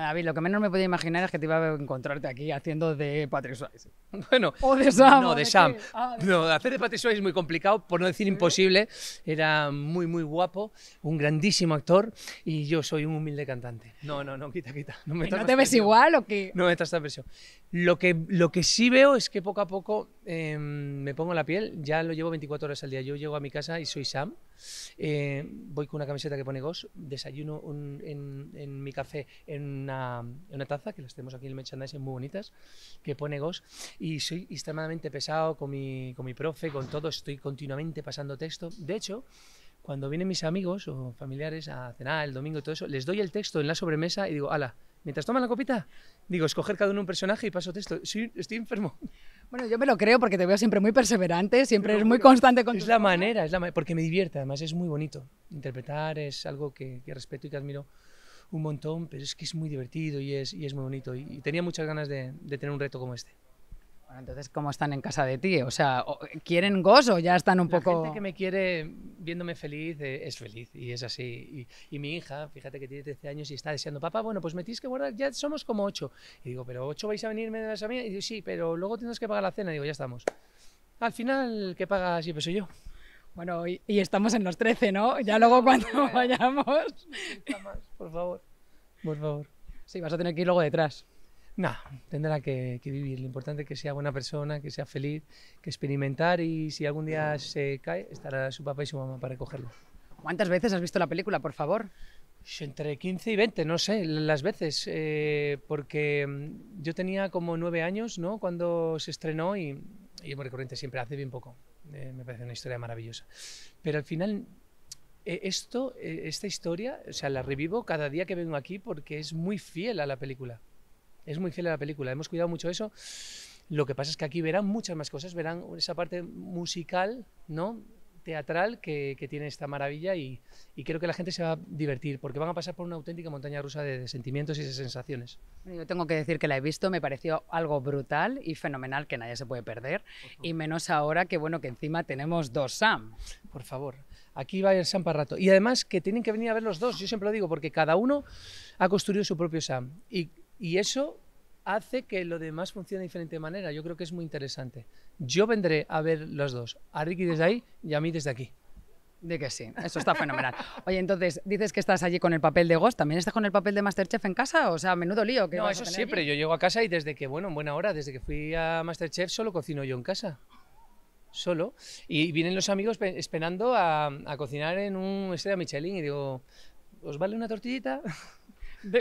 David, lo que menos me podía imaginar es que te iba a encontrarte aquí haciendo de Patrick Swayze. Bueno, o oh, de Sam. No, de, Sam. Ah, no, hacer de Patrick Swayze es muy complicado, por no decir imposible. Era muy, muy guapo, un grandísimo actor y yo soy un humilde cantante. No, no, no, quita, quita. ¿No, me te ves igual o qué? No me estás tan presión. Lo que, lo que sí veo es que poco a poco em, me pongo la piel. Ya lo llevo 24 horas al día. Yo llego a mi casa y soy Sam. Eh, voy con una camiseta que pone Ghost, desayuno un, en, en mi café en una, taza, que las tenemos aquí en el merchandising muy bonitas, que pone gos, Y soy extremadamente pesado con mi, con profe, con todo, estoy continuamente pasando texto. De hecho, cuando vienen mis amigos o familiares a cenar el domingo y todo eso, les doy el texto en la sobremesa y digo, ala, mientras toman la copita, digo, escoger cada uno un personaje y paso texto. Sí, estoy enfermo. Bueno, yo me lo creo porque te veo siempre muy perseverante, siempre eres muy constante con Es la manera, es la manera, porque me divierte, además es muy bonito. Interpretar es algo que, que respeto y que admiro un montón, pero es que es muy divertido y es, y es muy bonito. Y, tenía muchas ganas de, tener un reto como este. Bueno, entonces, ¿cómo están en casa de ti? O sea, ¿quieren gozo? Ya están un poco... La gente que me quiere viéndome feliz eh, es feliz y es así. Y, mi hija, fíjate que tiene 13 años y está deseando, papá, bueno, pues me que guardar, ya somos como 8. Y digo, ¿pero 8 vais a venirme de la mía? Y digo, sí, pero luego tienes que pagar la cena. Y digo, ya estamos. Al final, qué que paga siempre soy yo. Bueno, y, estamos en los 13, ¿no? Ya luego cuando vayamos. por favor. Por favor. Sí, vas a tener que ir luego detrás. No, tendrá que, vivir. Lo importante es que sea buena persona, que sea feliz, que experimentar y si algún día se cae, estará su papá y su mamá para recogerlo. ¿Cuántas veces has visto la película, por favor? Entre 15 y 20, no sé, las veces, eh, porque mm, yo tenía como nueve años ¿no? cuando se estrenó y, y yo recurrente siempre hace bien poco. Eh, me parece una historia maravillosa. Pero al final, e, esto, e, esta historia, o sea, la revivo cada día que vengo aquí porque es muy fiel a la película. Es muy fiel a la película. Hemos cuidado mucho eso. Lo que pasa es que aquí verán muchas más cosas, verán esa parte musical, ¿no? teatral que, tiene esta maravilla y, creo que la gente se va a divertir porque van a pasar por una auténtica montaña rusa de, sentimientos y de sensaciones. Yo tengo que decir que la he visto, me pareció algo brutal y fenomenal que nadie se puede perder y menos ahora que bueno que encima tenemos dos Sam. Por favor, aquí va el Sam para rato. Y además que tienen que venir a ver los dos, yo siempre lo digo, porque cada uno ha construido su propio Sam. y eso hace que lo demás funcione de diferente manera. Yo creo que es muy interesante. Yo vendré a ver los dos, a Ricky desde ahí y a mí desde aquí. De que sí, eso está fenomenal. Oye, entonces, dices que estás allí con el papel de Ghost, ¿también estás con el papel de Masterchef en casa? O sea, menudo lío. Que no, eso siempre. Yo llego a casa y desde que, bueno, en buena hora, desde que fui a Masterchef, solo cocino yo en casa. Solo. Y vienen los amigos esperando a, a cocinar en un estrella Michelin y digo, ¿os vale una tortillita?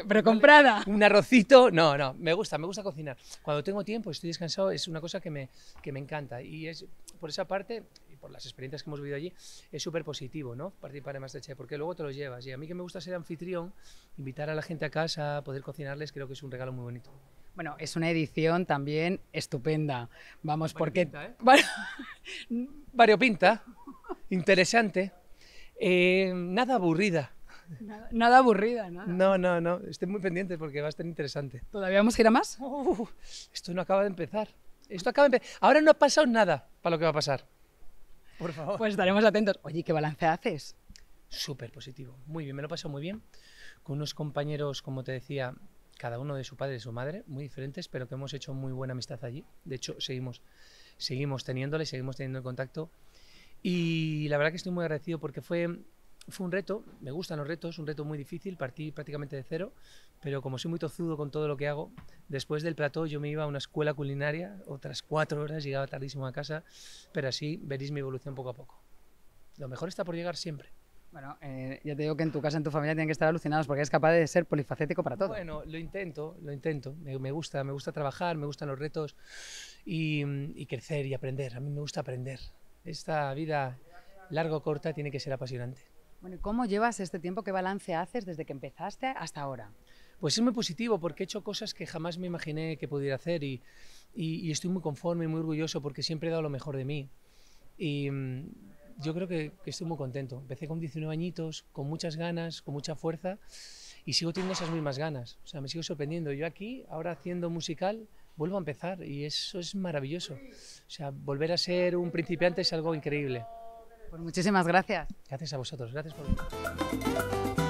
pero comprada. Un arrocito, no, no, me gusta, me gusta cocinar. Cuando tengo tiempo, estoy descansado, es una cosa que me, que me encanta. Y es, por esa parte, y por las experiencias que hemos vivido allí, es súper positivo, ¿no? Participar en Masterchef, porque luego te lo llevas. Y a mí que me gusta ser anfitrión, invitar a la gente a casa, poder cocinarles, creo que es un regalo muy bonito. Bueno, es una edición también estupenda. Vamos, porque... Variopinta, ¿eh? interesante, eh, nada aburrida Nada, aburrida, nada. No, no, no. Estén muy pendientes porque va a estar interesante. ¿Todavía vamos a ir a más? esto no acaba de empezar. Esto acaba de empezar. Ahora no ha pasado nada para lo que va a pasar. Por favor. Pues estaremos atentos. Oye, ¿qué balance haces? Súper positivo. Muy bien, me lo paso muy bien. Con unos compañeros, como te decía, cada uno de su padre y su madre, muy diferentes, pero que hemos hecho muy buena amistad allí. De hecho, seguimos, seguimos teniéndole, seguimos teniendo el contacto. Y la verdad que estoy muy agradecido porque fue fue un reto, me gustan los retos, un reto muy difícil, partí prácticamente de cero, pero como soy muy tozudo con todo lo que hago, después del plató yo me iba a una escuela culinaria, otras cuatro horas, llegaba tardísimo a casa, pero así veréis mi evolución poco a poco. Lo mejor está por llegar siempre. Bueno, eh, ya te digo que en tu casa, en tu familia tienen que estar alucinados porque eres capaz de ser polifacético para todo. Bueno, lo intento, lo intento. Me, gusta, me gusta trabajar, me gustan los retos y, y crecer y aprender. A mí me gusta aprender. Esta vida largo corta tiene que ser apasionante. ¿cómo llevas este tiempo? ¿Qué balance haces desde que empezaste hasta ahora? Pues es muy positivo porque he hecho cosas que jamás me imaginé que pudiera hacer y, estoy muy conforme y muy orgulloso porque siempre he dado lo mejor de mí. Y mm, yo creo que, que, estoy muy contento. Empecé con 19 añitos, con muchas ganas, con mucha fuerza y sigo teniendo esas mismas ganas. O sea, me sigo sorprendiendo. Yo aquí, ahora haciendo musical, vuelvo a empezar y eso es maravilloso. O sea, volver a ser un principiante es algo increíble. Pues muchísimas gracias. Gracias a vosotros, gracias por